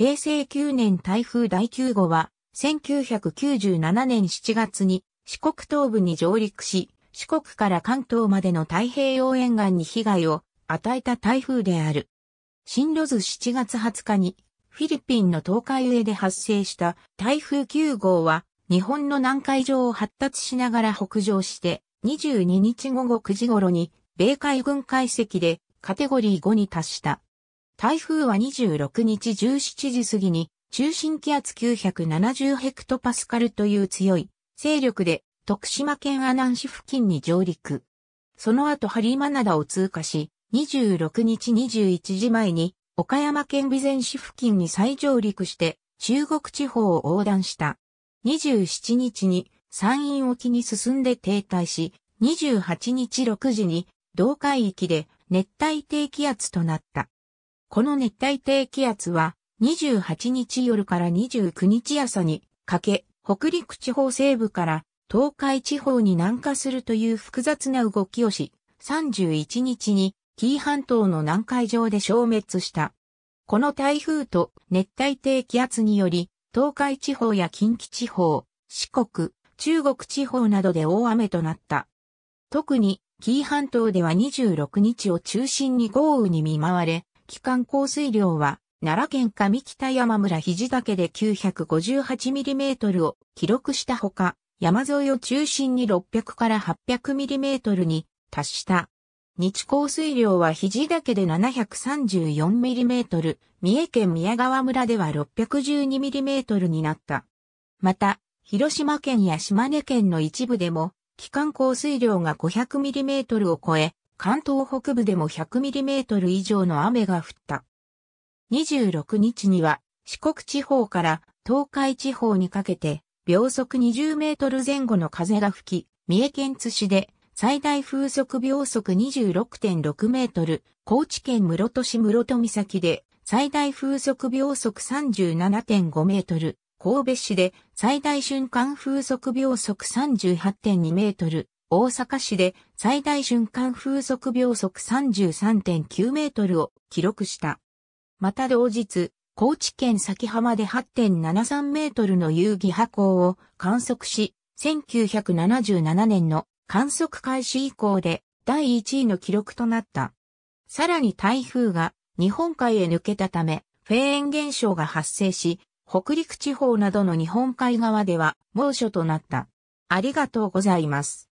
平成9年台風第9号は、1997年7月に四国東部に上陸し、四国から関東までの太平洋沿岸に被害を与えた台風である。進路図7月20日に、フィリピンの東海上で発生した台風9号は、日本の南海上を発達しながら北上して、22日午後9時頃に、米海軍解析でカテゴリー5に達した。台風は26日17時過ぎに中心気圧970ヘクトパスカルという強い勢力で徳島県阿南市付近に上陸。その後ハリマナダを通過し、26日21時前に岡山県備前市付近に再上陸して中国地方を横断した。27日に山陰沖に進んで停滞し、28日6時に同海域で熱帯低気圧となった。この熱帯低気圧は28日夜から29日朝にかけ、北陸地方西部から東海地方に南下するという複雑な動きをし、31日に紀伊半島の南海上で消滅した。この台風と熱帯低気圧により、東海地方や近畿地方、四国、中国地方などで大雨となった。特に紀伊半島では26日を中心に豪雨に見舞われ、期間降水量は、奈良県上北山村肘岳で9 5 8トルを記録したほか、山沿いを中心に600から8 0 0トルに達した。日降水量は肘岳で7 3 4トル、三重県宮川村では6 1 2トルになった。また、広島県や島根県の一部でも、期間降水量が5 0 0トルを超え、関東北部でも1 0 0トル以上の雨が降った。26日には四国地方から東海地方にかけて秒速20メートル前後の風が吹き、三重県津市で最大風速秒速26.6メートル、高知県室戸市室戸岬で最大風速秒速37.5メートル、神戸市で最大瞬間風速秒速38.2メートル、大阪市で最大瞬間風速秒速33.9メートルを記録した。また同日、高知県崎浜で8.73メートルの遊戯波高を観測し、1977年の観測開始以降で第1位の記録となった。さらに台風が日本海へ抜けたため、フェーン現象が発生し、北陸地方などの日本海側では猛暑となった。ありがとうございます。